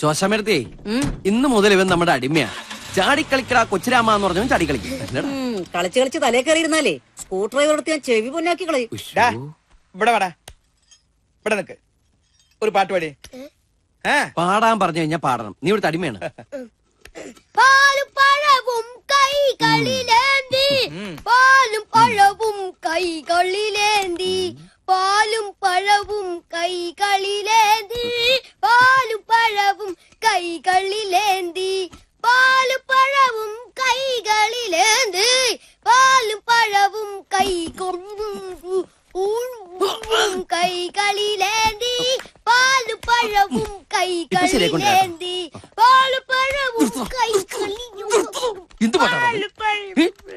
ശോശമൃതി ഇന്ന് മുതൽ ഇവൻ നമ്മുടെ അടിമയാ ചാടിക്കളിക്കടാ കൊച്ചുരാമ എന്ന് പറഞ്ഞു ചാടിക്കളിക്കും കളിച്ച് കളിച്ച് തലേ കയറി ഇരുന്നാലേ സ്ക്രൂ ഡ്രൈവർ ഞാൻ ചെവി പൊന്നാക്കി കളയും ഒരു പാട്ട് പാടി പാടാൻ പറഞ്ഞു കഴിഞ്ഞാൽ പാടണം നീ ഇവിടുത്തെ അടിമയാണ് പാലും പഴവും കൈകളിലേന്തി പാലും പഴവും കൈകളിലേന്തി പഴവും கைகளிலேந்தி பாலு பழவும் கைகளிலேந்து பாலு பழவும் கை கொண்டும் கைகளிலேந்தி பாலு பழவும் கைகளிலேந்தி பாலு பழவும் கைகளிலும் பாலு பழவும்